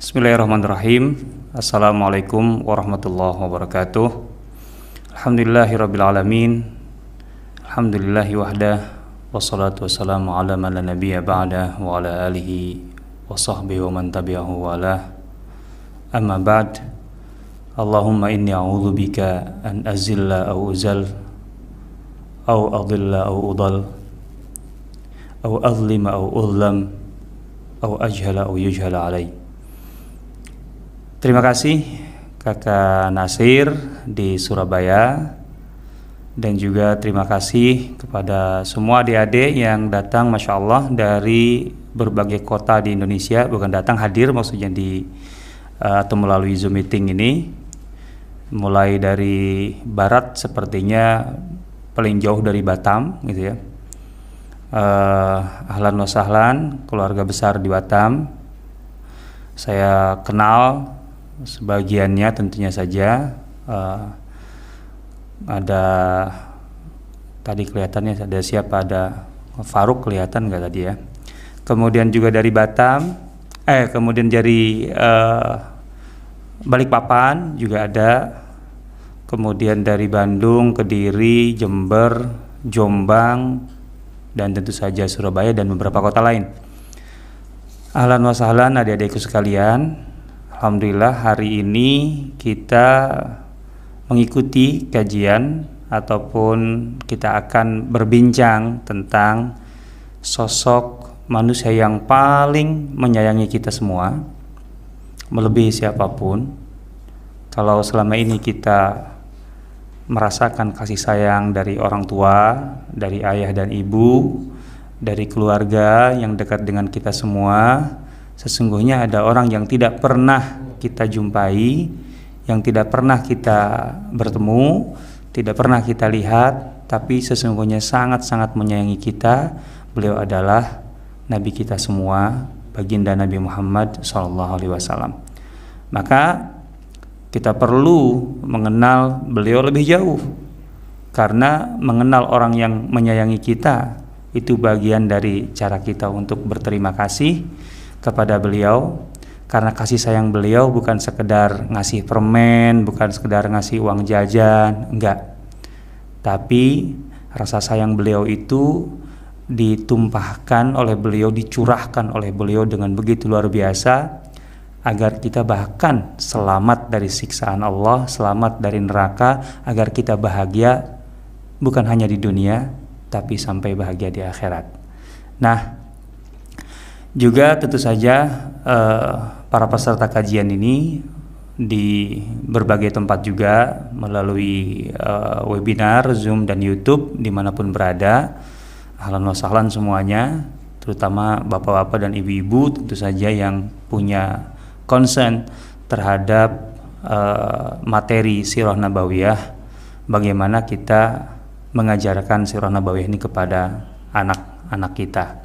Bismillahirrahmanirrahim Assalamualaikum warahmatullahi wabarakatuh Alhamdulillahirrabbilalamin Alhamdulillahi wahdah Wassalatu wassalamu ala man la nabiya ba'da Wa ala alihi wa sahbihi wa man tabi'ahu wa ala Amma ba'd Allahumma inni a'udhu bika an azilla au uzal Au adilla au udal Au azlima au uzlam Au ajhala au yujhala alaih Terima kasih Kakak Nasir di Surabaya dan juga terima kasih kepada semua adik-adik yang datang Masya Allah dari berbagai kota di Indonesia bukan datang hadir maksudnya di uh, atau melalui Zoom meeting ini mulai dari barat sepertinya paling jauh dari Batam gitu ya uh, Ahlan wa sahlan keluarga besar di Batam saya kenal sebagiannya tentunya saja uh, ada tadi kelihatannya ada siapa ada Faruk kelihatan nggak tadi ya kemudian juga dari Batam eh kemudian dari uh, Balikpapan juga ada kemudian dari Bandung Kediri Jember Jombang dan tentu saja Surabaya dan beberapa kota lain Ahlan wa sahlan adik-adikku sekalian Alhamdulillah hari ini kita mengikuti kajian ataupun kita akan berbincang tentang sosok manusia yang paling menyayangi kita semua melebihi siapapun. Kalau selama ini kita merasakan kasih sayang dari orang tua, dari ayah dan ibu, dari keluarga yang dekat dengan kita semua, sesungguhnya ada orang yang tidak pernah kita jumpai, yang tidak pernah kita bertemu, tidak pernah kita lihat, tapi sesungguhnya sangat-sangat menyayangi kita. Beliau adalah nabi kita semua, baginda Nabi Muhammad SAW. Maka kita perlu mengenal beliau lebih jauh. Karena mengenal orang yang menyayangi kita itu bagian dari cara kita untuk berterima kasih kepada beliau karena kasih sayang beliau bukan sekedar ngasih permen, bukan sekedar ngasih uang jajan, enggak. Tapi rasa sayang beliau itu ditumpahkan oleh beliau, dicurahkan oleh beliau dengan begitu luar biasa agar kita bahkan selamat dari siksaan Allah, selamat dari neraka, agar kita bahagia bukan hanya di dunia tapi sampai bahagia di akhirat. Nah, juga tentu saja uh, para peserta kajian ini di berbagai tempat juga melalui uh, webinar, Zoom dan YouTube dimanapun berada. Ahlan wasahlan semuanya, terutama bapak-bapak dan ibu-ibu tentu saja yang punya concern terhadap uh, materi sirah nabawiyah bagaimana kita mengajarkan sirah nabawiyah ini kepada anak-anak kita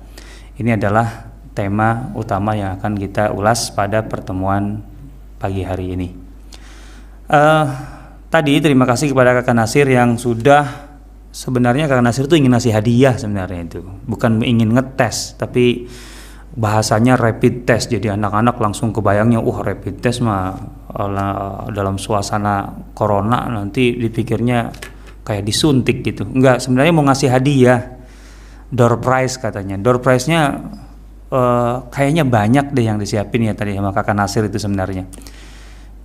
ini adalah tema utama yang akan kita ulas pada pertemuan pagi hari ini. Uh, tadi terima kasih kepada Kakak Nasir yang sudah sebenarnya Kakak Nasir itu ingin ngasih hadiah sebenarnya itu, bukan ingin ngetes, tapi bahasanya rapid test. Jadi anak-anak langsung kebayangnya, uh, rapid test mah dalam suasana corona nanti dipikirnya kayak disuntik gitu. Enggak, sebenarnya mau ngasih hadiah door prize katanya. Door prize-nya uh, kayaknya banyak deh yang disiapin ya tadi sama kakak Nasir itu sebenarnya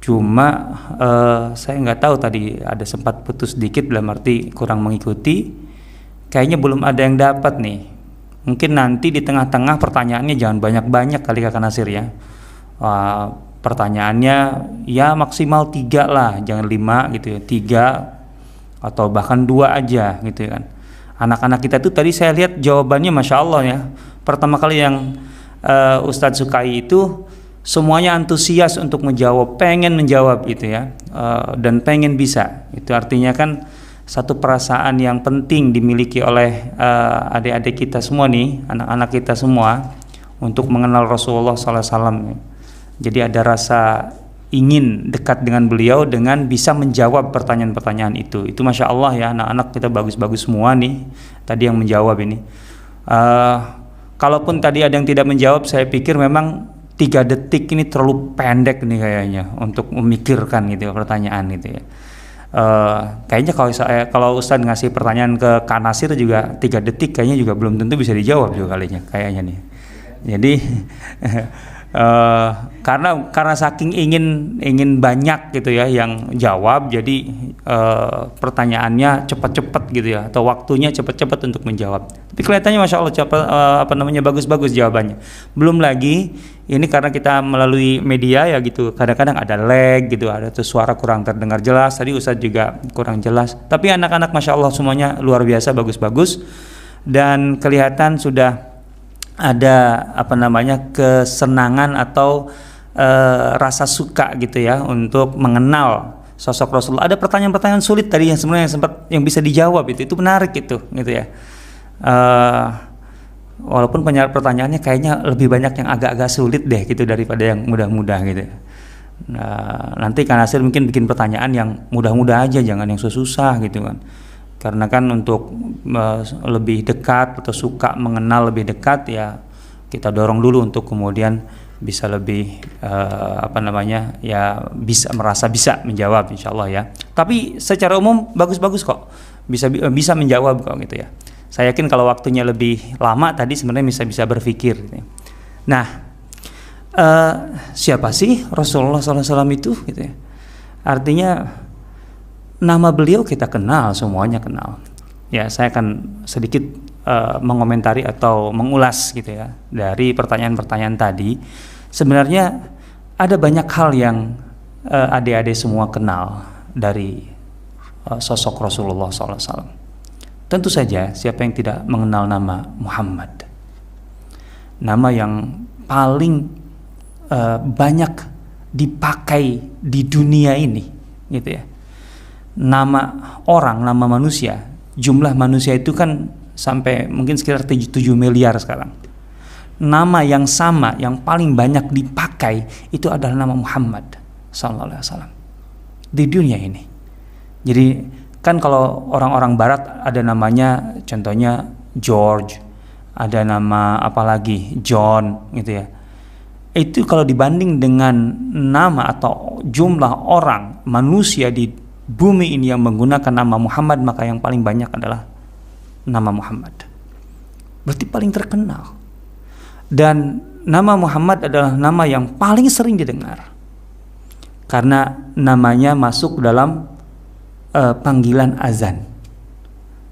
cuma uh, saya nggak tahu tadi ada sempat putus sedikit dalam arti kurang mengikuti kayaknya belum ada yang dapat nih mungkin nanti di tengah-tengah pertanyaannya jangan banyak-banyak kali kakak Nasir ya uh, pertanyaannya ya maksimal tiga lah jangan lima gitu ya tiga atau bahkan dua aja gitu ya kan anak-anak kita tuh tadi saya lihat jawabannya masya Allah ya pertama kali yang uh, Ustadz sukai itu semuanya antusias untuk menjawab, pengen menjawab itu ya, uh, dan pengen bisa. Itu artinya kan satu perasaan yang penting dimiliki oleh uh, adik-adik kita semua nih, anak-anak kita semua untuk mengenal Rasulullah SAW. Jadi ada rasa ingin dekat dengan beliau dengan bisa menjawab pertanyaan-pertanyaan itu. Itu masya Allah ya anak-anak kita bagus-bagus semua nih. Tadi yang menjawab ini. Uh, kalaupun tadi ada yang tidak menjawab saya pikir memang tiga detik ini terlalu pendek nih kayaknya untuk memikirkan gitu ya, pertanyaan gitu ya uh, kayaknya kalau saya kalau Ustadz ngasih pertanyaan ke Kanasir juga tiga detik kayaknya juga belum tentu bisa dijawab juga kalinya kayaknya nih jadi Uh, karena karena saking ingin ingin banyak gitu ya yang jawab jadi uh, pertanyaannya cepat-cepat gitu ya atau waktunya cepat-cepat untuk menjawab tapi kelihatannya masya allah cepat uh, apa namanya bagus-bagus jawabannya belum lagi ini karena kita melalui media ya gitu kadang-kadang ada lag gitu ada tuh suara kurang terdengar jelas tadi Ustadz juga kurang jelas tapi anak-anak masya allah semuanya luar biasa bagus-bagus dan kelihatan sudah ada apa namanya kesenangan atau e, rasa suka gitu ya untuk mengenal sosok Rasulullah. Ada pertanyaan-pertanyaan sulit tadi yang sebenarnya yang sempat yang bisa dijawab itu itu menarik itu gitu ya. E, walaupun pertanyaannya kayaknya lebih banyak yang agak-agak sulit deh gitu daripada yang mudah-mudah gitu. Nah, nanti kan hasil mungkin bikin pertanyaan yang mudah-mudah aja jangan yang susah-susah gitu kan karena kan untuk lebih dekat atau suka mengenal lebih dekat ya kita dorong dulu untuk kemudian bisa lebih uh, apa namanya ya bisa merasa bisa menjawab insya Allah ya tapi secara umum bagus-bagus kok bisa eh, bisa menjawab kok gitu ya saya yakin kalau waktunya lebih lama tadi sebenarnya bisa bisa berpikir gitu ya. nah uh, siapa sih Rasulullah SAW itu gitu ya artinya nama beliau kita kenal semuanya kenal ya saya akan sedikit uh, mengomentari atau mengulas gitu ya dari pertanyaan-pertanyaan tadi sebenarnya ada banyak hal yang uh, adik-adik semua kenal dari uh, sosok Rasulullah SAW tentu saja siapa yang tidak mengenal nama Muhammad nama yang paling uh, banyak dipakai di dunia ini gitu ya nama orang, nama manusia, jumlah manusia itu kan sampai mungkin sekitar 7 miliar sekarang. Nama yang sama yang paling banyak dipakai itu adalah nama Muhammad sallallahu di dunia ini. Jadi kan kalau orang-orang barat ada namanya contohnya George, ada nama apalagi John gitu ya. Itu kalau dibanding dengan nama atau jumlah orang manusia di bumi ini yang menggunakan nama Muhammad maka yang paling banyak adalah nama Muhammad. Berarti paling terkenal. Dan nama Muhammad adalah nama yang paling sering didengar. Karena namanya masuk dalam uh, panggilan azan.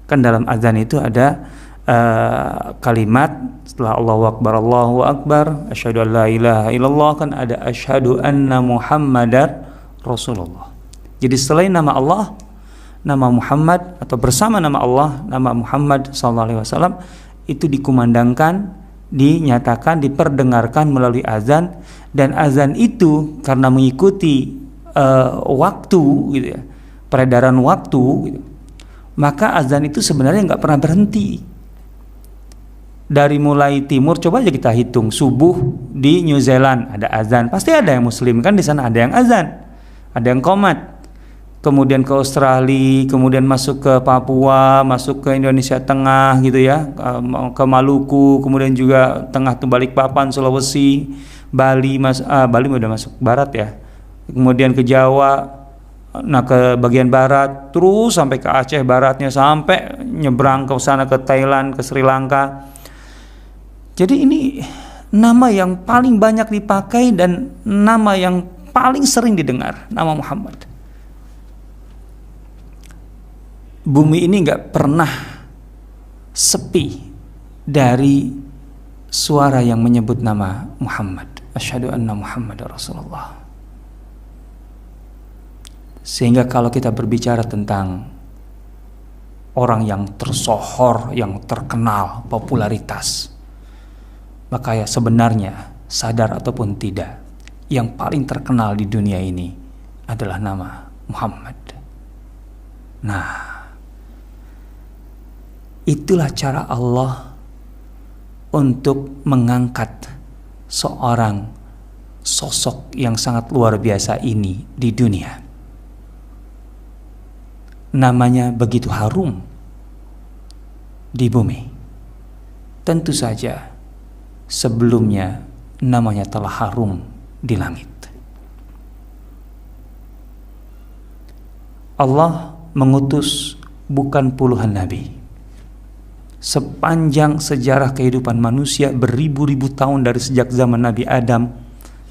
Kan dalam azan itu ada uh, kalimat setelah Allahu Akbar, Allahu Akbar, asyhadu an la ilaha illallah kan ada asyhadu anna Muhammadar Rasulullah. Jadi selain nama Allah, nama Muhammad atau bersama nama Allah, nama Muhammad Sallallahu Alaihi Wasallam itu dikumandangkan, dinyatakan, diperdengarkan melalui azan dan azan itu karena mengikuti uh, waktu gitu ya, peredaran waktu gitu, maka azan itu sebenarnya nggak pernah berhenti dari mulai timur coba aja kita hitung subuh di New Zealand ada azan pasti ada yang muslim kan di sana ada yang azan ada yang komat kemudian ke Australia, kemudian masuk ke Papua, masuk ke Indonesia Tengah gitu ya, eh, ke Maluku, kemudian juga tengah ke Balikpapan, Sulawesi, Bali, mas, ah, Bali udah masuk barat ya, kemudian ke Jawa, nah ke bagian barat, terus sampai ke Aceh baratnya, sampai nyebrang ke sana ke Thailand, ke Sri Lanka. Jadi ini nama yang paling banyak dipakai dan nama yang paling sering didengar, nama Muhammad. bumi ini nggak pernah sepi dari suara yang menyebut nama Muhammad. Asyhadu anna Muhammad Rasulullah. Sehingga kalau kita berbicara tentang orang yang tersohor, yang terkenal, popularitas, maka ya sebenarnya sadar ataupun tidak, yang paling terkenal di dunia ini adalah nama Muhammad. Nah, Itulah cara Allah untuk mengangkat seorang sosok yang sangat luar biasa ini di dunia. Namanya begitu harum di bumi. Tentu saja sebelumnya namanya telah harum di langit. Allah mengutus bukan puluhan nabi sepanjang sejarah kehidupan manusia beribu-ribu tahun dari sejak zaman Nabi Adam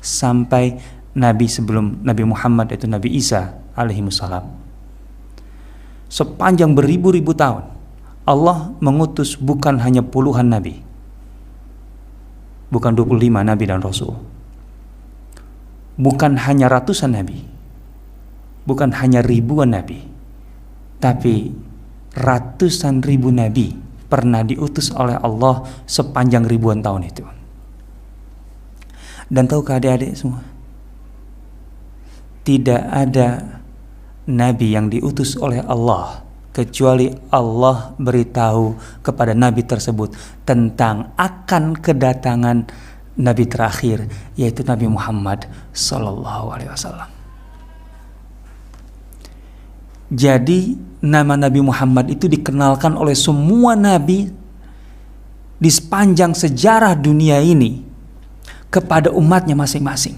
sampai Nabi sebelum Nabi Muhammad yaitu Nabi Isa alaihi wasallam Sepanjang beribu-ribu tahun Allah mengutus bukan hanya puluhan nabi. Bukan 25 nabi dan rasul. Bukan hanya ratusan nabi. Bukan hanya ribuan nabi. Tapi ratusan ribu nabi pernah diutus oleh Allah sepanjang ribuan tahun itu. Dan tahukah adik-adik semua? Tidak ada nabi yang diutus oleh Allah kecuali Allah beritahu kepada nabi tersebut tentang akan kedatangan nabi terakhir yaitu Nabi Muhammad sallallahu alaihi wasallam. Jadi nama Nabi Muhammad itu dikenalkan oleh semua nabi di sepanjang sejarah dunia ini kepada umatnya masing-masing.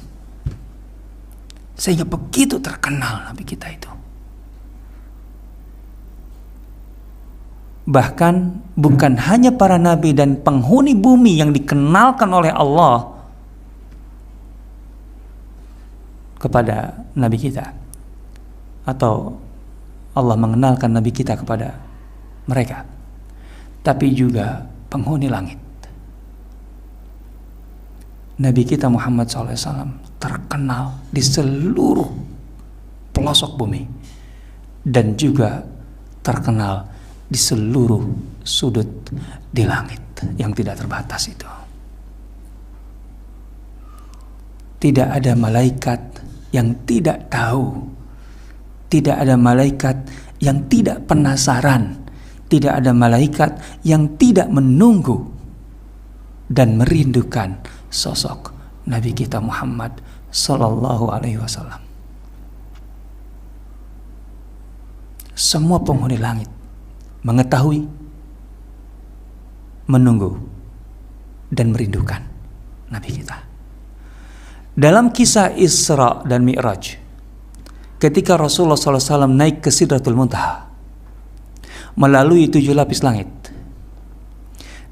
Sehingga begitu terkenal Nabi kita itu. Bahkan bukan hanya para nabi dan penghuni bumi yang dikenalkan oleh Allah kepada nabi kita atau Allah mengenalkan Nabi kita kepada mereka tapi juga penghuni langit Nabi kita Muhammad SAW terkenal di seluruh pelosok bumi dan juga terkenal di seluruh sudut di langit yang tidak terbatas itu. Tidak ada malaikat yang tidak tahu tidak ada malaikat yang tidak penasaran, tidak ada malaikat yang tidak menunggu dan merindukan sosok Nabi kita Muhammad Sallallahu Alaihi Wasallam. Semua penghuni langit mengetahui, menunggu, dan merindukan Nabi kita. Dalam kisah Isra dan Mi'raj, ketika Rasulullah SAW naik ke Sidratul Muntaha melalui tujuh lapis langit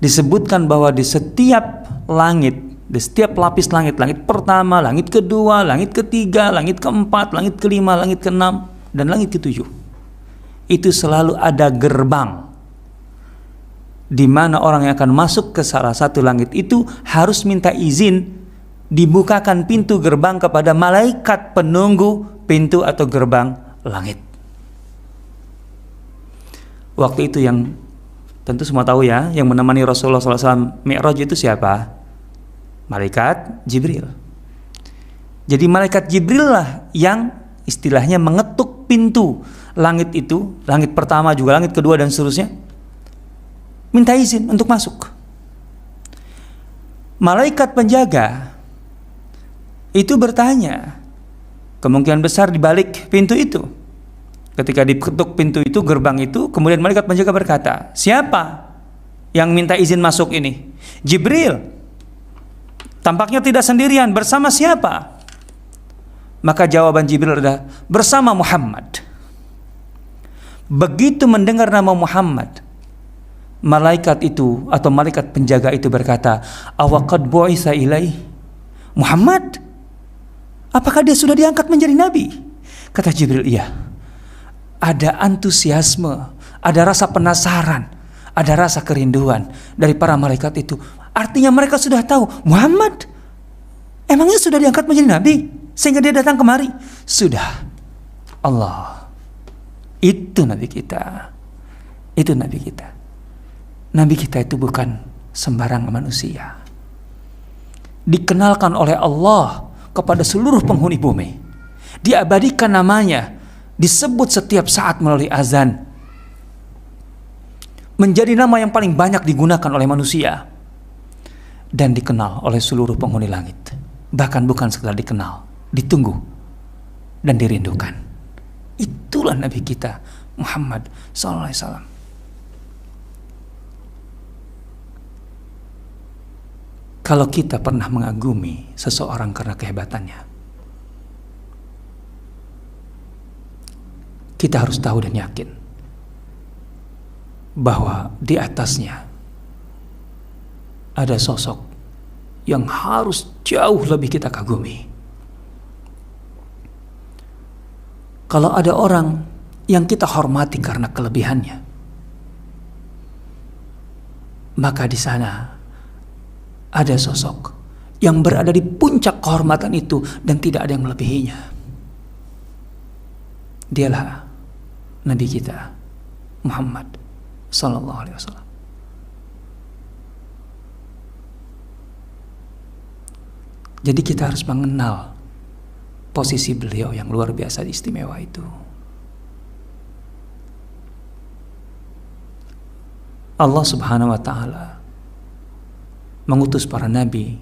disebutkan bahwa di setiap langit di setiap lapis langit langit pertama, langit kedua, langit ketiga, langit keempat, langit kelima, langit keenam dan langit ketujuh itu selalu ada gerbang di mana orang yang akan masuk ke salah satu langit itu harus minta izin dibukakan pintu gerbang kepada malaikat penunggu pintu atau gerbang langit. Waktu itu yang tentu semua tahu ya, yang menemani Rasulullah SAW Mi'raj itu siapa? Malaikat Jibril. Jadi malaikat Jibril lah yang istilahnya mengetuk pintu langit itu, langit pertama juga, langit kedua dan seterusnya. Minta izin untuk masuk. Malaikat penjaga itu bertanya, Kemungkinan besar di balik pintu itu. Ketika diketuk pintu itu, gerbang itu, kemudian malaikat penjaga berkata, "Siapa yang minta izin masuk ini?" Jibril. Tampaknya tidak sendirian, bersama siapa? Maka jawaban Jibril adalah bersama Muhammad. Begitu mendengar nama Muhammad, malaikat itu atau malaikat penjaga itu berkata, "Awaqad bu'isa ilaih?" Muhammad Apakah dia sudah diangkat menjadi nabi? Kata Jibril, iya. Ada antusiasme, ada rasa penasaran, ada rasa kerinduan dari para malaikat itu. Artinya mereka sudah tahu Muhammad emangnya sudah diangkat menjadi nabi sehingga dia datang kemari. Sudah. Allah. Itu nabi kita. Itu nabi kita. Nabi kita itu bukan sembarang manusia. Dikenalkan oleh Allah kepada seluruh penghuni bumi. Diabadikan namanya, disebut setiap saat melalui azan. Menjadi nama yang paling banyak digunakan oleh manusia dan dikenal oleh seluruh penghuni langit. Bahkan bukan sekedar dikenal, ditunggu dan dirindukan. Itulah Nabi kita Muhammad SAW. Kalau kita pernah mengagumi seseorang karena kehebatannya, kita harus tahu dan yakin bahwa di atasnya ada sosok yang harus jauh lebih kita kagumi. Kalau ada orang yang kita hormati karena kelebihannya, maka di sana ada sosok yang berada di puncak kehormatan itu dan tidak ada yang melebihinya. Dialah Nabi kita Muhammad Sallallahu Alaihi Wasallam. Jadi kita harus mengenal posisi beliau yang luar biasa istimewa itu. Allah Subhanahu wa taala mengutus para nabi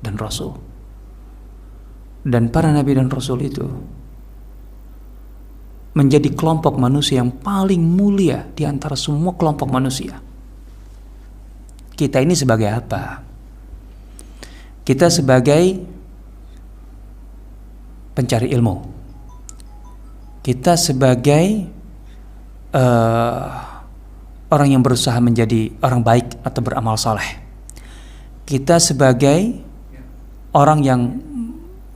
dan rasul. Dan para nabi dan rasul itu menjadi kelompok manusia yang paling mulia di antara semua kelompok manusia. Kita ini sebagai apa? Kita sebagai pencari ilmu. Kita sebagai uh, orang yang berusaha menjadi orang baik atau beramal saleh kita sebagai orang yang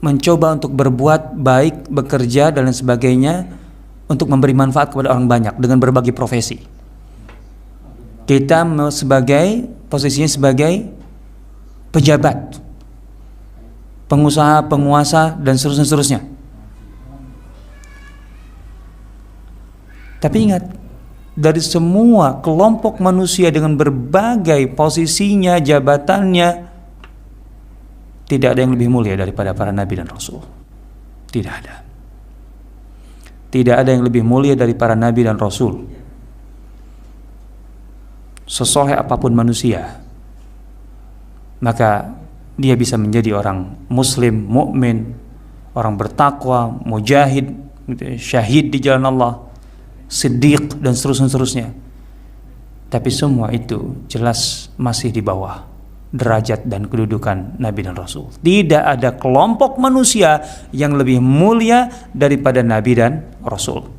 mencoba untuk berbuat baik, bekerja dan sebagainya untuk memberi manfaat kepada orang banyak dengan berbagai profesi. Kita sebagai posisinya sebagai pejabat, pengusaha, penguasa dan seterusnya. Tapi ingat, dari semua kelompok manusia dengan berbagai posisinya, jabatannya, tidak ada yang lebih mulia daripada para nabi dan rasul. Tidak ada. Tidak ada yang lebih mulia dari para nabi dan rasul. Sesoleh apapun manusia, maka dia bisa menjadi orang muslim, mukmin, orang bertakwa, mujahid, gitu ya, syahid di jalan Allah Siddiq dan seterusnya seterusnya. Tapi semua itu jelas masih di bawah derajat dan kedudukan Nabi dan Rasul. Tidak ada kelompok manusia yang lebih mulia daripada Nabi dan Rasul.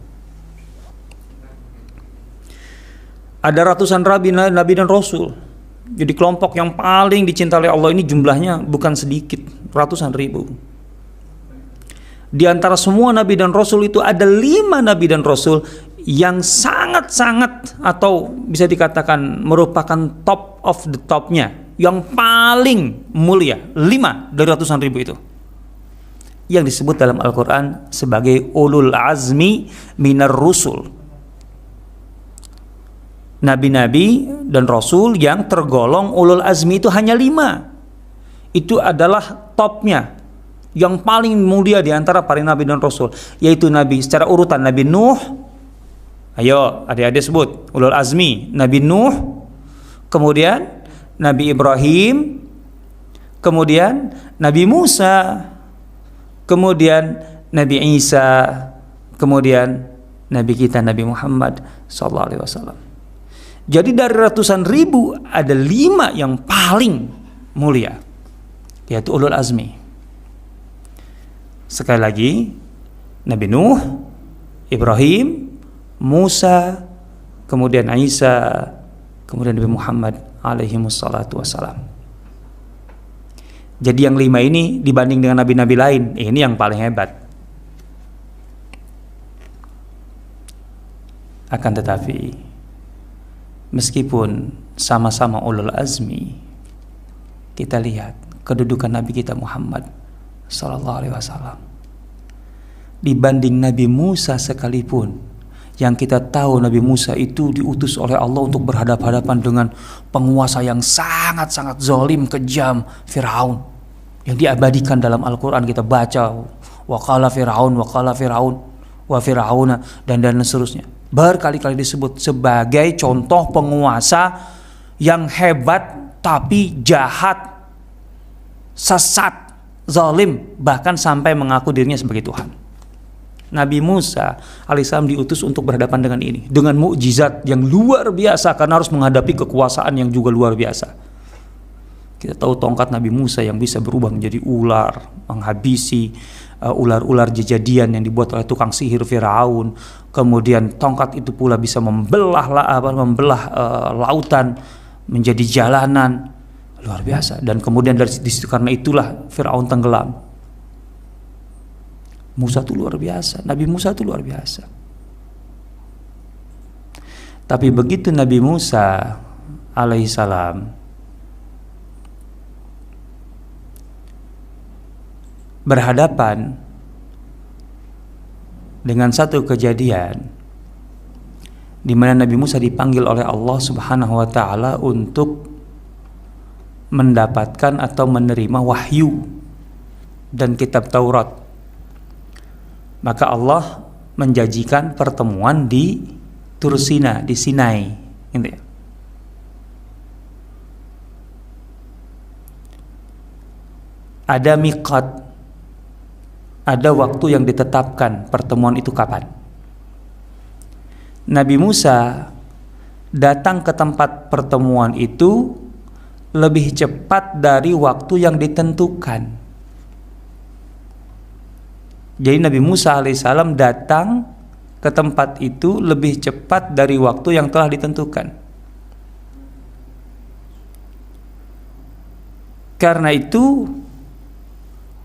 Ada ratusan rabi Nabi dan Rasul. Jadi kelompok yang paling dicintai Allah ini jumlahnya bukan sedikit, ratusan ribu. Di antara semua Nabi dan Rasul itu ada lima Nabi dan Rasul yang sangat-sangat atau bisa dikatakan merupakan top of the topnya yang paling mulia lima dari ratusan ribu itu yang disebut dalam Al-Quran sebagai ulul azmi minar rusul nabi-nabi dan rasul yang tergolong ulul azmi itu hanya lima itu adalah topnya yang paling mulia di antara para nabi dan rasul yaitu nabi secara urutan nabi Nuh Ayo, adik-adik sebut. Ulul Azmi, Nabi Nuh, kemudian Nabi Ibrahim, kemudian Nabi Musa, kemudian Nabi Isa, kemudian Nabi kita Nabi Muhammad sallallahu alaihi wasallam. Jadi dari ratusan ribu ada lima yang paling mulia yaitu ulul azmi. Sekali lagi Nabi Nuh, Ibrahim, Musa, kemudian Isa, kemudian Nabi Muhammad alaihi wassalatu wassalam. Jadi yang lima ini dibanding dengan nabi-nabi lain, eh, ini yang paling hebat. Akan tetapi, meskipun sama-sama ulul azmi, kita lihat kedudukan Nabi kita Muhammad Sallallahu Alaihi Wasallam dibanding Nabi Musa sekalipun yang kita tahu Nabi Musa itu diutus oleh Allah untuk berhadapan hadapan dengan penguasa yang sangat-sangat zolim, kejam, Firaun yang diabadikan dalam Al-Quran kita baca wakala Firaun, wakala Firaun, wa Firauna dan dan seterusnya berkali-kali disebut sebagai contoh penguasa yang hebat tapi jahat, sesat, zalim bahkan sampai mengaku dirinya sebagai Tuhan. Nabi Musa alaihissalam diutus untuk berhadapan dengan ini dengan mukjizat yang luar biasa karena harus menghadapi kekuasaan yang juga luar biasa. Kita tahu tongkat Nabi Musa yang bisa berubah menjadi ular, menghabisi uh, ular-ular uh, jejadian yang dibuat oleh tukang sihir Firaun. Kemudian tongkat itu pula bisa membelah apa membelah uh, lautan menjadi jalanan luar biasa dan kemudian dari situ karena itulah Firaun tenggelam Musa itu luar biasa, Nabi Musa itu luar biasa. Tapi begitu Nabi Musa alaihissalam berhadapan dengan satu kejadian di mana Nabi Musa dipanggil oleh Allah Subhanahu wa taala untuk mendapatkan atau menerima wahyu dan kitab Taurat maka Allah menjanjikan pertemuan di Tursina di Sinai gitu ya. ada miqat ada waktu yang ditetapkan pertemuan itu kapan Nabi Musa datang ke tempat pertemuan itu lebih cepat dari waktu yang ditentukan jadi Nabi Musa alaihissalam datang ke tempat itu lebih cepat dari waktu yang telah ditentukan. Karena itu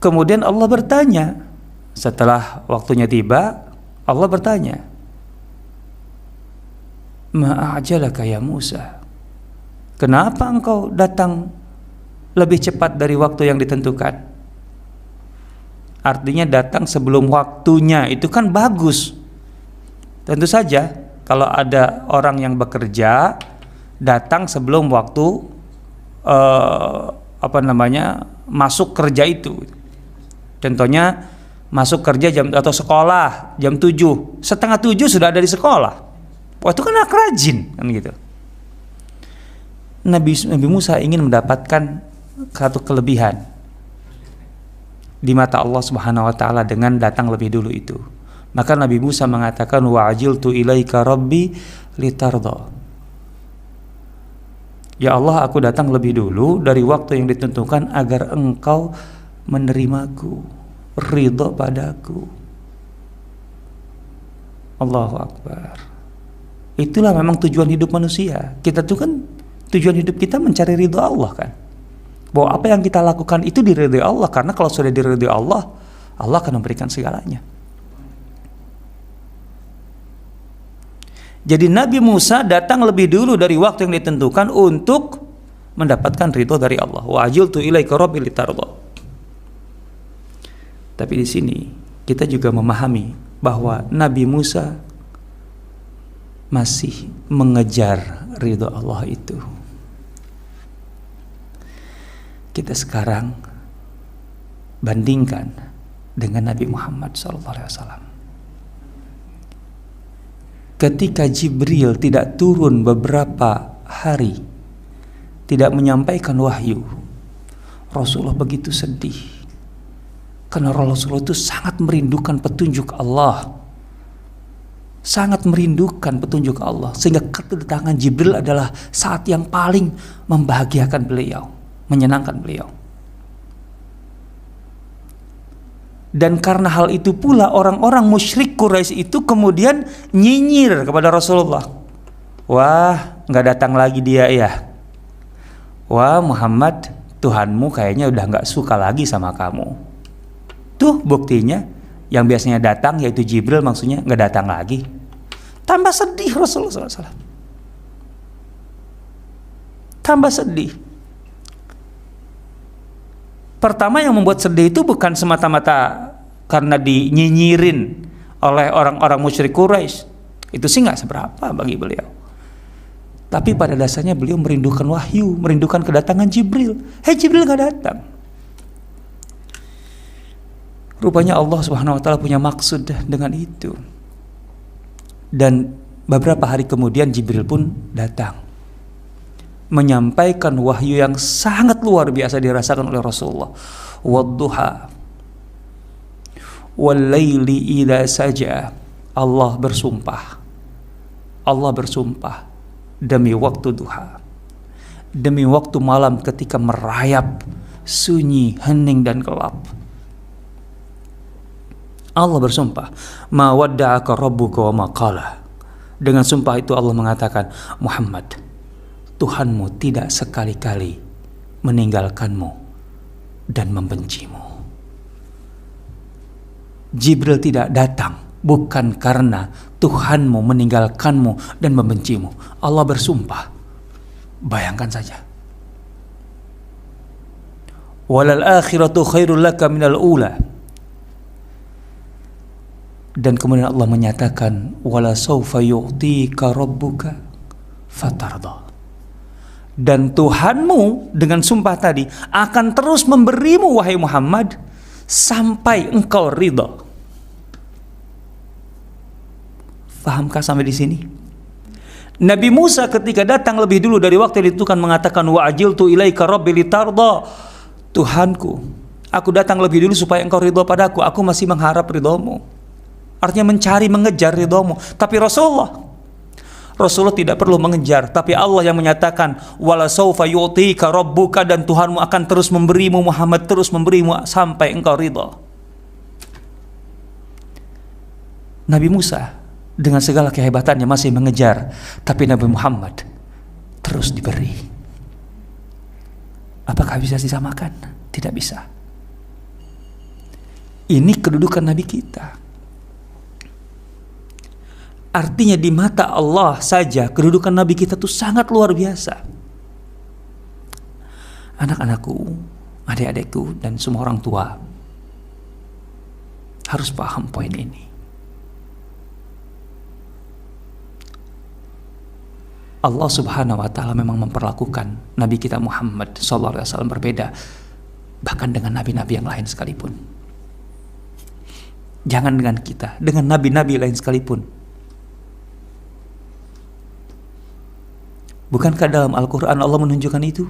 kemudian Allah bertanya setelah waktunya tiba Allah bertanya Ma'ajalah kaya Musa Kenapa engkau datang lebih cepat dari waktu yang ditentukan? artinya datang sebelum waktunya itu kan bagus tentu saja kalau ada orang yang bekerja datang sebelum waktu eh, apa namanya masuk kerja itu contohnya masuk kerja jam atau sekolah jam 7 setengah 7 sudah ada di sekolah wah itu kan anak rajin kan gitu Nabi, Nabi Musa ingin mendapatkan satu kelebihan di mata Allah Subhanahu wa taala dengan datang lebih dulu itu. Maka Nabi Musa mengatakan wa ajiltu ilaika rabbi litardha. Ya Allah, aku datang lebih dulu dari waktu yang ditentukan agar engkau menerimaku, ridho padaku. Allahu Akbar. Itulah memang tujuan hidup manusia. Kita tuh kan tujuan hidup kita mencari ridho Allah kan bahwa apa yang kita lakukan itu diridhoi Allah karena kalau sudah diridhoi Allah Allah akan memberikan segalanya jadi Nabi Musa datang lebih dulu dari waktu yang ditentukan untuk mendapatkan ridho dari Allah wa ajiltu ilaika tapi di sini kita juga memahami bahwa Nabi Musa masih mengejar ridho Allah itu kita sekarang bandingkan dengan Nabi Muhammad SAW. Ketika Jibril tidak turun beberapa hari, tidak menyampaikan wahyu, Rasulullah begitu sedih. Karena Rasulullah itu sangat merindukan petunjuk Allah. Sangat merindukan petunjuk Allah. Sehingga kedatangan Jibril adalah saat yang paling membahagiakan beliau menyenangkan beliau. Dan karena hal itu pula orang-orang musyrik Quraisy itu kemudian nyinyir kepada Rasulullah. Wah, nggak datang lagi dia ya. Wah, Muhammad, Tuhanmu kayaknya udah nggak suka lagi sama kamu. Tuh buktinya, yang biasanya datang yaitu Jibril maksudnya nggak datang lagi. Tambah sedih Rasulullah Tambah sedih. Pertama yang membuat sedih itu bukan semata-mata karena dinyinyirin oleh orang-orang musyrik Quraisy. Itu sih nggak seberapa bagi beliau. Tapi pada dasarnya beliau merindukan wahyu, merindukan kedatangan Jibril. Hei Jibril nggak datang. Rupanya Allah Subhanahu wa taala punya maksud dengan itu. Dan beberapa hari kemudian Jibril pun datang menyampaikan wahyu yang sangat luar biasa dirasakan oleh Rasulullah. Wadduha walaili idza saja Allah bersumpah. Allah bersumpah demi waktu duha. Demi waktu malam ketika merayap sunyi, hening dan gelap. Allah bersumpah, "Ma wadda'aka rabbuka wa maqala." Dengan sumpah itu Allah mengatakan, "Muhammad, Tuhanmu tidak sekali-kali meninggalkanmu dan membencimu. Jibril tidak datang bukan karena Tuhanmu meninggalkanmu dan membencimu. Allah bersumpah. Bayangkan saja. Walal akhiratu khairul laka minal ula. Dan kemudian Allah menyatakan wala saufa yu'tika rabbuka fatardah dan Tuhanmu dengan sumpah tadi akan terus memberimu wahai Muhammad sampai engkau ridho. Fahamkah sampai di sini? Nabi Musa ketika datang lebih dulu dari waktu itu ditentukan mengatakan wa ajil tu ilaika rabbi litarda. Tuhanku, aku datang lebih dulu supaya engkau ridho padaku. Aku masih mengharap ridhomu. Artinya mencari, mengejar ridhomu. Tapi Rasulullah Rasulullah tidak perlu mengejar, tapi Allah yang menyatakan wala saufa yu'tika rabbuka dan Tuhanmu akan terus memberimu Muhammad terus memberimu sampai engkau ridha. Nabi Musa dengan segala kehebatannya masih mengejar, tapi Nabi Muhammad terus diberi. Apakah bisa disamakan? Tidak bisa. Ini kedudukan Nabi kita. Artinya di mata Allah saja kedudukan Nabi kita itu sangat luar biasa. Anak-anakku, adik-adikku dan semua orang tua harus paham poin ini. Allah Subhanahu wa taala memang memperlakukan nabi kita Muhammad sallallahu alaihi wasallam berbeda bahkan dengan nabi-nabi yang lain sekalipun. Jangan dengan kita, dengan nabi-nabi lain sekalipun Bukankah dalam Al-Quran Allah menunjukkan itu?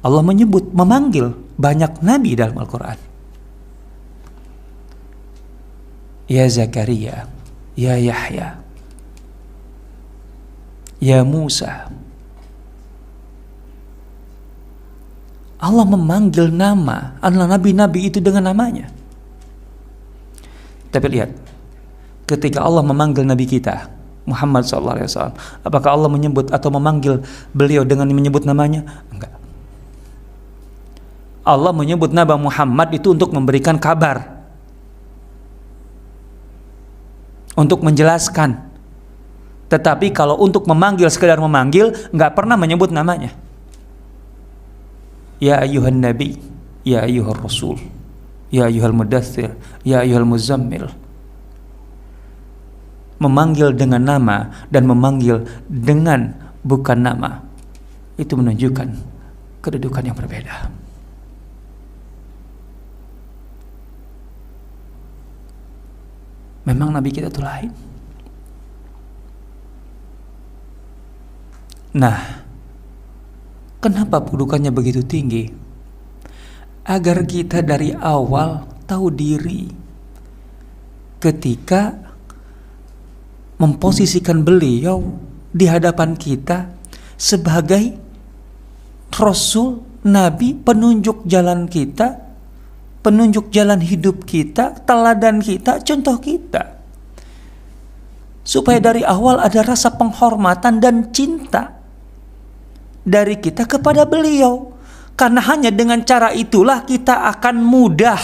Allah menyebut, memanggil banyak nabi dalam Al-Quran. Ya Zakaria, Ya Yahya, Ya Musa. Allah memanggil nama nabi-nabi itu dengan namanya. Tapi lihat, ketika Allah memanggil nabi kita, Muhammad sallallahu alaihi wasallam. Apakah Allah menyebut atau memanggil beliau dengan menyebut namanya? Enggak. Allah menyebut nama Muhammad itu untuk memberikan kabar. Untuk menjelaskan. Tetapi kalau untuk memanggil sekedar memanggil enggak pernah menyebut namanya. Ya ayuhan nabi, ya ayuhar rasul, ya ayuhal mudathir ya ayuhal muzammil memanggil dengan nama dan memanggil dengan bukan nama itu menunjukkan kedudukan yang berbeda. Memang Nabi kita itu lain. Nah, kenapa kedudukannya begitu tinggi? Agar kita dari awal tahu diri ketika memposisikan beliau di hadapan kita sebagai rasul, nabi, penunjuk jalan kita, penunjuk jalan hidup kita, teladan kita, contoh kita. Supaya dari awal ada rasa penghormatan dan cinta dari kita kepada beliau. Karena hanya dengan cara itulah kita akan mudah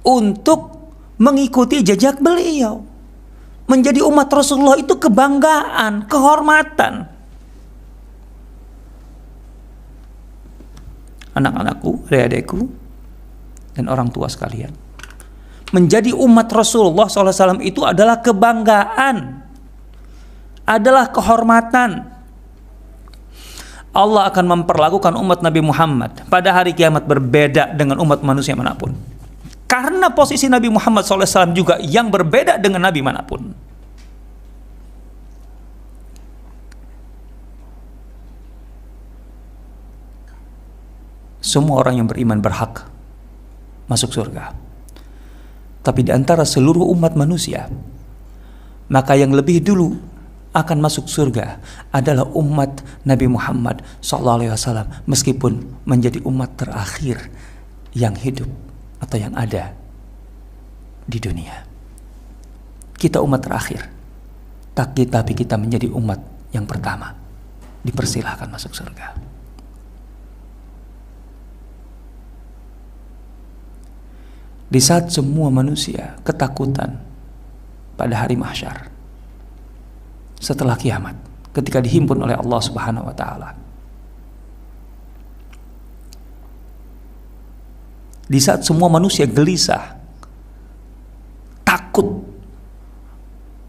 untuk mengikuti jejak beliau menjadi umat Rasulullah itu kebanggaan, kehormatan. Anak-anakku, adik-adikku, dan orang tua sekalian. Menjadi umat Rasulullah SAW itu adalah kebanggaan, adalah kehormatan. Allah akan memperlakukan umat Nabi Muhammad pada hari kiamat berbeda dengan umat manusia manapun karena posisi Nabi Muhammad SAW juga yang berbeda dengan Nabi manapun. Semua orang yang beriman berhak masuk surga. Tapi di antara seluruh umat manusia, maka yang lebih dulu akan masuk surga adalah umat Nabi Muhammad SAW meskipun menjadi umat terakhir yang hidup atau yang ada di dunia. Kita umat terakhir. Tak kita tapi kita menjadi umat yang pertama. Dipersilahkan masuk surga. Di saat semua manusia ketakutan pada hari mahsyar setelah kiamat ketika dihimpun oleh Allah Subhanahu wa taala Di saat semua manusia gelisah, takut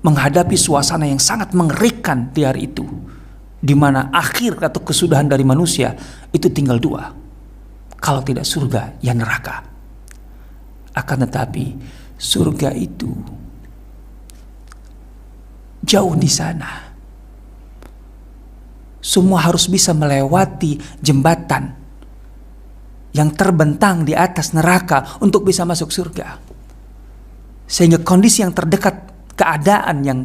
menghadapi suasana yang sangat mengerikan di hari itu, di mana akhir atau kesudahan dari manusia itu tinggal dua. Kalau tidak surga, ya neraka. Akan tetapi, surga itu jauh di sana. Semua harus bisa melewati jembatan yang terbentang di atas neraka untuk bisa masuk surga. Sehingga kondisi yang terdekat keadaan yang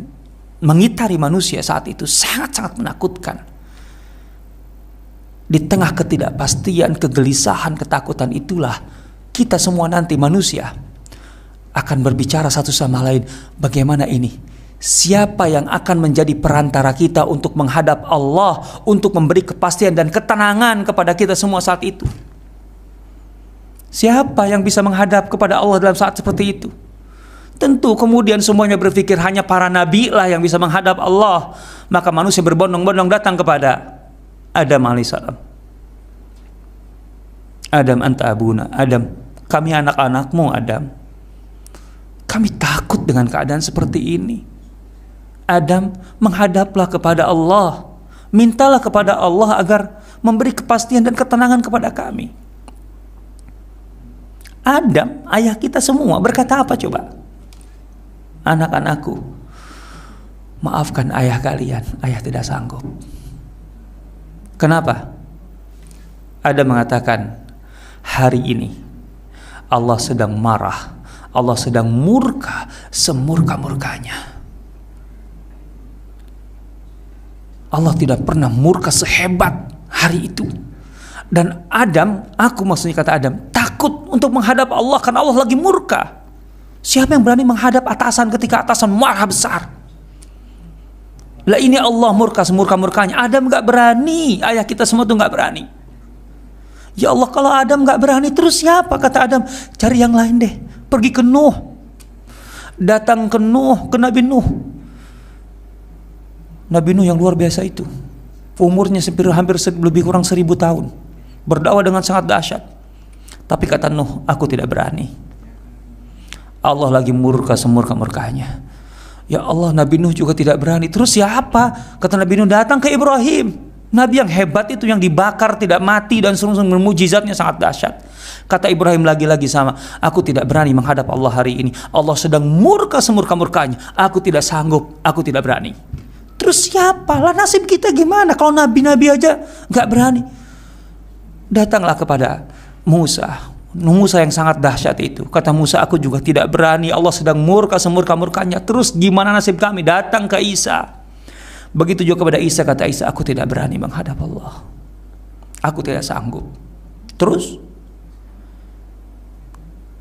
mengitari manusia saat itu sangat-sangat menakutkan. Di tengah ketidakpastian, kegelisahan, ketakutan itulah kita semua nanti manusia akan berbicara satu sama lain bagaimana ini? Siapa yang akan menjadi perantara kita untuk menghadap Allah, untuk memberi kepastian dan ketenangan kepada kita semua saat itu? Siapa yang bisa menghadap kepada Allah dalam saat seperti itu? Tentu kemudian semuanya berpikir hanya para nabi lah yang bisa menghadap Allah. Maka manusia berbondong-bondong datang kepada Adam alaihissalam. Adam anta abuna. Adam, kami anak-anakmu Adam. Kami takut dengan keadaan seperti ini. Adam, menghadaplah kepada Allah. Mintalah kepada Allah agar memberi kepastian dan ketenangan kepada kami. Adam, ayah kita semua berkata apa coba? Anak-anakku, maafkan ayah kalian, ayah tidak sanggup. Kenapa? Adam mengatakan, hari ini Allah sedang marah, Allah sedang murka semurka-murkanya. Allah tidak pernah murka sehebat hari itu. Dan Adam, aku maksudnya kata Adam, tak untuk menghadap Allah karena Allah lagi murka. Siapa yang berani menghadap atasan ketika atasan marah besar? Lah ini Allah murka semurka-murkanya. Adam nggak berani, ayah kita semua tuh nggak berani. Ya Allah kalau Adam nggak berani terus siapa kata Adam? Cari yang lain deh. Pergi ke Nuh. Datang ke Nuh, ke Nabi Nuh. Nabi Nuh yang luar biasa itu. Umurnya hampir lebih kurang seribu tahun. Berdakwah dengan sangat dahsyat. Tapi kata Nuh, aku tidak berani. Allah lagi murka semurka-murkanya. Ya Allah, Nabi Nuh juga tidak berani. Terus siapa? Kata Nabi Nuh datang ke Ibrahim. Nabi yang hebat itu yang dibakar tidak mati dan sungguh-sungguh mujizatnya sangat dahsyat. Kata Ibrahim lagi-lagi sama, aku tidak berani menghadap Allah hari ini. Allah sedang murka semurka-murkanya. Aku tidak sanggup, aku tidak berani. Terus siapa? Lah nasib kita gimana kalau nabi-nabi aja nggak berani? Datanglah kepada Musa. Musa yang sangat dahsyat itu. Kata Musa, aku juga tidak berani. Allah sedang murka semurka-murkanya. Terus gimana nasib kami? Datang ke Isa. Begitu juga kepada Isa, kata Isa, aku tidak berani menghadap Allah. Aku tidak sanggup. Terus,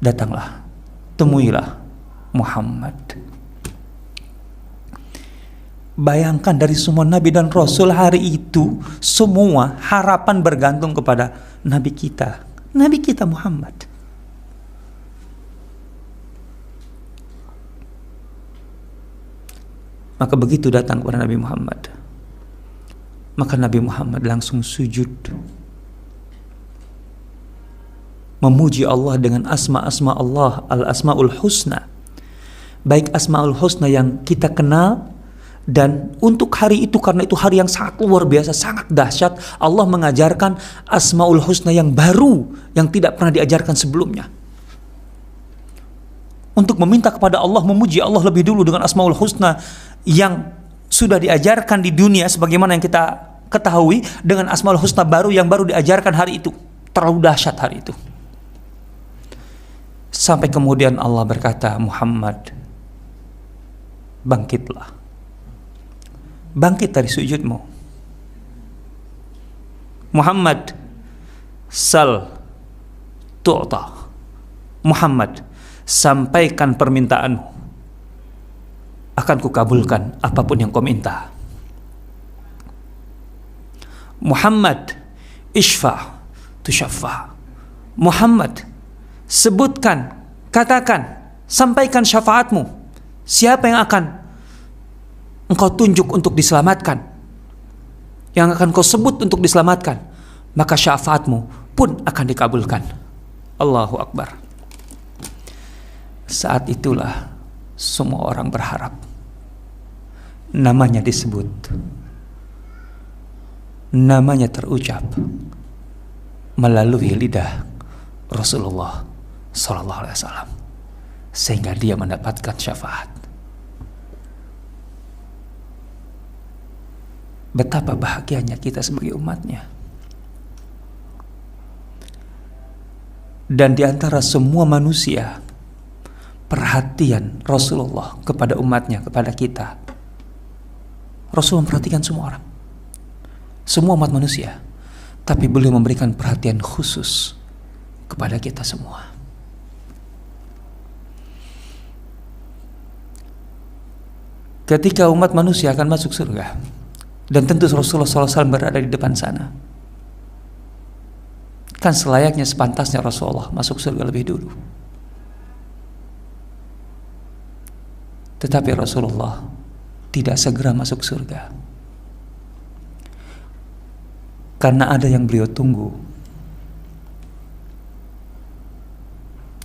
datanglah. Temuilah Muhammad. Bayangkan dari semua nabi dan rasul hari itu semua harapan bergantung kepada nabi kita Nabi kita Muhammad. Maka begitu datang kepada Nabi Muhammad, maka Nabi Muhammad langsung sujud memuji Allah dengan asma-asma Allah al-asmaul husna baik asmaul husna yang kita kenal dan untuk hari itu karena itu hari yang sangat luar biasa, sangat dahsyat, Allah mengajarkan Asmaul Husna yang baru yang tidak pernah diajarkan sebelumnya. Untuk meminta kepada Allah memuji Allah lebih dulu dengan Asmaul Husna yang sudah diajarkan di dunia sebagaimana yang kita ketahui dengan Asmaul Husna baru yang baru diajarkan hari itu. Terlalu dahsyat hari itu. Sampai kemudian Allah berkata, "Muhammad, bangkitlah." bangkit dari sujudmu Muhammad sal tu'ta Muhammad sampaikan permintaanmu akan kukabulkan apapun yang kau minta Muhammad isfa tusyaffa Muhammad sebutkan katakan sampaikan syafaatmu siapa yang akan engkau tunjuk untuk diselamatkan, yang akan kau sebut untuk diselamatkan, maka syafaatmu pun akan dikabulkan. Allahu Akbar. Saat itulah semua orang berharap. Namanya disebut. Namanya terucap melalui lidah Rasulullah Sallallahu Alaihi Wasallam sehingga dia mendapatkan syafaat. betapa bahagianya kita sebagai umatnya. Dan di antara semua manusia, perhatian Rasulullah kepada umatnya, kepada kita. Rasul memperhatikan semua orang. Semua umat manusia. Tapi beliau memberikan perhatian khusus kepada kita semua. Ketika umat manusia akan masuk surga, dan tentu Rasulullah SAW berada di depan sana kan selayaknya sepantasnya Rasulullah masuk surga lebih dulu tetapi Rasulullah tidak segera masuk surga karena ada yang beliau tunggu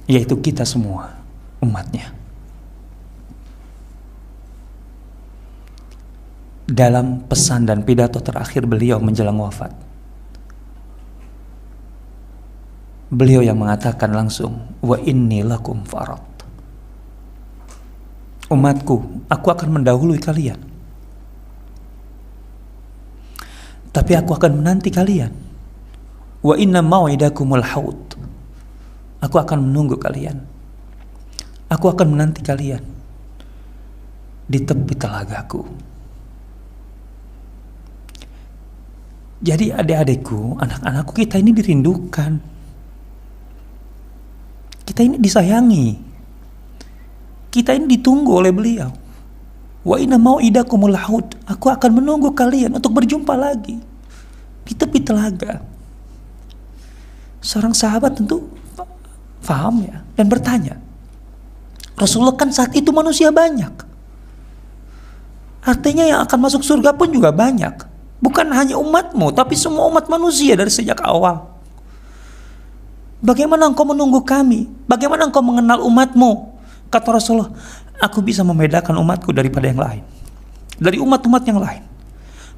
yaitu kita semua umatnya dalam pesan dan pidato terakhir beliau menjelang wafat. Beliau yang mengatakan langsung, "Wa inni lakum farad." Umatku, aku akan mendahului kalian. Tapi aku akan menanti kalian. Wa inna mau'idakumul haud. Aku akan menunggu kalian. Aku akan menanti kalian di tepi telagaku Jadi adik-adikku, anak-anakku kita ini dirindukan. Kita ini disayangi. Kita ini ditunggu oleh beliau. Wa inna mau idakumul haud. Aku akan menunggu kalian untuk berjumpa lagi di tepi telaga. Seorang sahabat tentu paham ya dan bertanya. Rasulullah kan saat itu manusia banyak. Artinya yang akan masuk surga pun juga banyak. Bukan hanya umatmu, tapi semua umat manusia dari sejak awal. Bagaimana engkau menunggu kami? Bagaimana engkau mengenal umatmu? Kata Rasulullah, aku bisa membedakan umatku daripada yang lain. Dari umat-umat yang lain.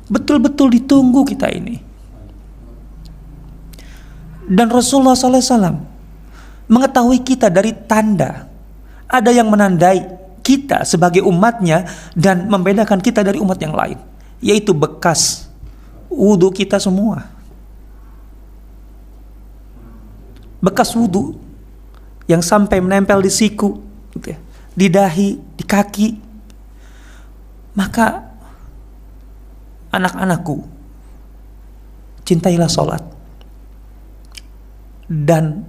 Betul-betul ditunggu kita ini. Dan Rasulullah SAW mengetahui kita dari tanda. Ada yang menandai kita sebagai umatnya dan membedakan kita dari umat yang lain. Yaitu bekas wudhu kita semua bekas wudhu yang sampai menempel di siku gitu ya, di dahi di kaki maka anak-anakku cintailah sholat dan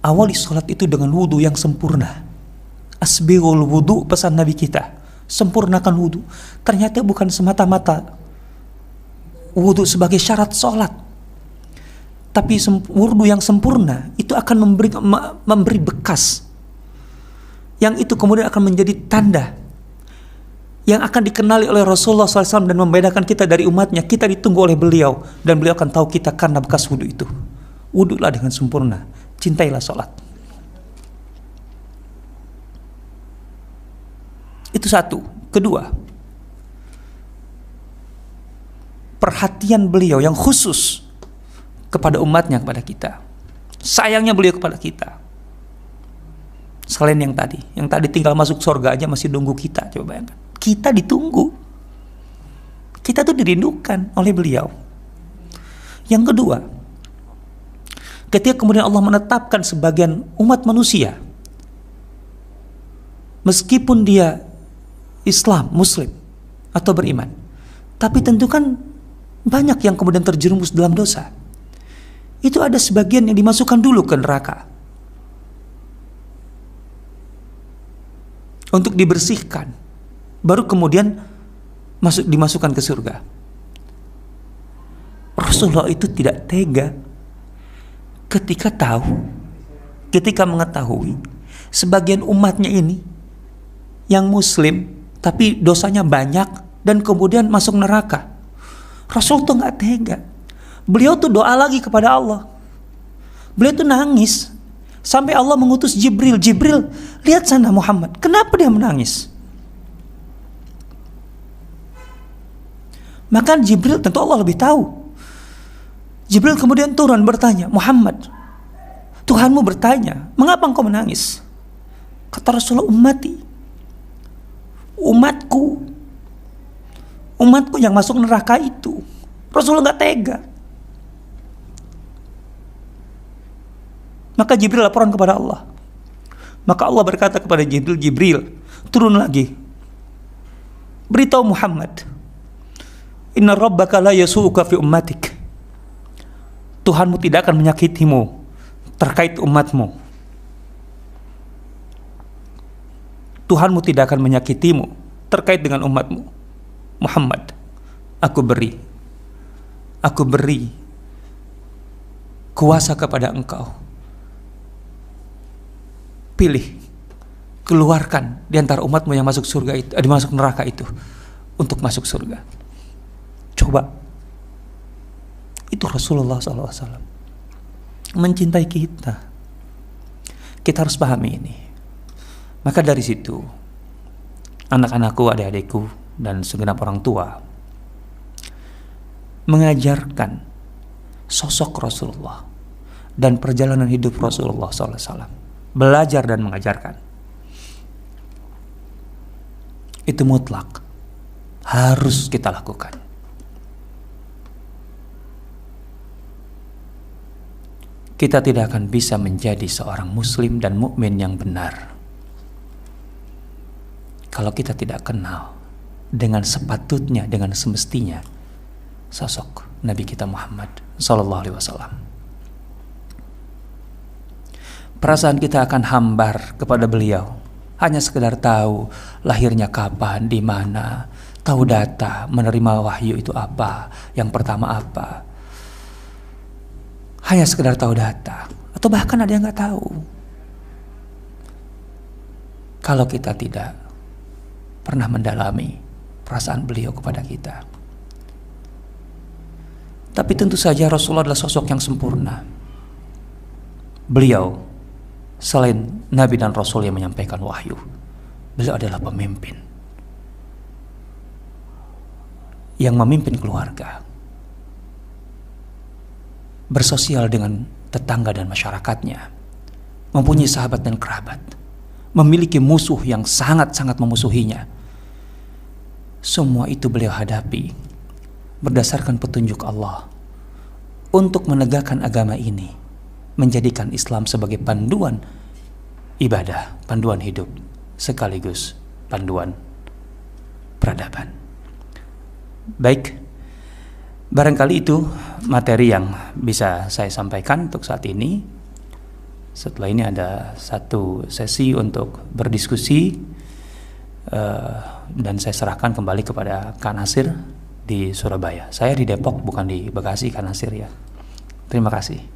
awali sholat itu dengan wudhu yang sempurna asbirul wudhu pesan nabi kita sempurnakan wudhu ternyata bukan semata-mata wudhu sebagai syarat sholat. Tapi wudhu yang sempurna itu akan memberi, memberi bekas. Yang itu kemudian akan menjadi tanda. Yang akan dikenali oleh Rasulullah SAW dan membedakan kita dari umatnya. Kita ditunggu oleh beliau. Dan beliau akan tahu kita karena bekas wudhu itu. Wudhulah dengan sempurna. Cintailah sholat. Itu satu. Kedua, perhatian beliau yang khusus kepada umatnya kepada kita sayangnya beliau kepada kita selain yang tadi yang tadi tinggal masuk surga aja masih nunggu kita coba bayangkan kita ditunggu kita tuh dirindukan oleh beliau yang kedua ketika kemudian Allah menetapkan sebagian umat manusia meskipun dia Islam, Muslim atau beriman tapi tentu kan banyak yang kemudian terjerumus dalam dosa. Itu ada sebagian yang dimasukkan dulu ke neraka. Untuk dibersihkan. Baru kemudian masuk dimasukkan ke surga. Rasulullah itu tidak tega ketika tahu, ketika mengetahui sebagian umatnya ini yang muslim tapi dosanya banyak dan kemudian masuk neraka. Rasul tuh nggak tega. Beliau tuh doa lagi kepada Allah. Beliau tuh nangis sampai Allah mengutus Jibril. Jibril, lihat sana Muhammad. Kenapa dia menangis? Maka Jibril tentu Allah lebih tahu. Jibril kemudian turun bertanya, Muhammad, Tuhanmu bertanya, mengapa engkau menangis? Kata Rasulullah, umati, umatku umatku yang masuk neraka itu. Rasulullah nggak tega. Maka Jibril laporan kepada Allah. Maka Allah berkata kepada Jibril, Jibril, turun lagi. Beritahu Muhammad. Inna rabbaka la yasu'uka fi ummatik. Tuhanmu tidak akan menyakitimu terkait umatmu. Tuhanmu tidak akan menyakitimu terkait dengan umatmu Muhammad, aku beri, aku beri kuasa kepada engkau. Pilih, keluarkan di antara umatmu yang masuk surga itu, eh, masuk neraka itu untuk masuk surga. Coba, itu Rasulullah SAW mencintai kita. Kita harus pahami ini. Maka dari situ, anak-anakku, adik-adikku, dan segenap orang tua mengajarkan sosok Rasulullah dan perjalanan hidup Rasulullah SAW. Belajar dan mengajarkan. Itu mutlak. Harus kita lakukan. Kita tidak akan bisa menjadi seorang muslim dan mukmin yang benar kalau kita tidak kenal dengan sepatutnya, dengan semestinya sosok Nabi kita Muhammad Sallallahu Alaihi Wasallam. Perasaan kita akan hambar kepada beliau hanya sekedar tahu lahirnya kapan, di mana, tahu data, menerima wahyu itu apa, yang pertama apa. Hanya sekedar tahu data, atau bahkan ada yang nggak tahu. Kalau kita tidak pernah mendalami perasaan beliau kepada kita. Tapi tentu saja Rasulullah adalah sosok yang sempurna. Beliau selain nabi dan rasul yang menyampaikan wahyu, beliau adalah pemimpin yang memimpin keluarga. Bersosial dengan tetangga dan masyarakatnya, mempunyai sahabat dan kerabat, memiliki musuh yang sangat-sangat memusuhinya, semua itu beliau hadapi berdasarkan petunjuk Allah untuk menegakkan agama ini, menjadikan Islam sebagai panduan ibadah, panduan hidup, sekaligus panduan peradaban. Baik, barangkali itu materi yang bisa saya sampaikan untuk saat ini. Setelah ini ada satu sesi untuk berdiskusi Eh, dan saya serahkan kembali kepada Kanasir di Surabaya. Saya di Depok bukan di Bekasi Kanasir ya. Terima kasih.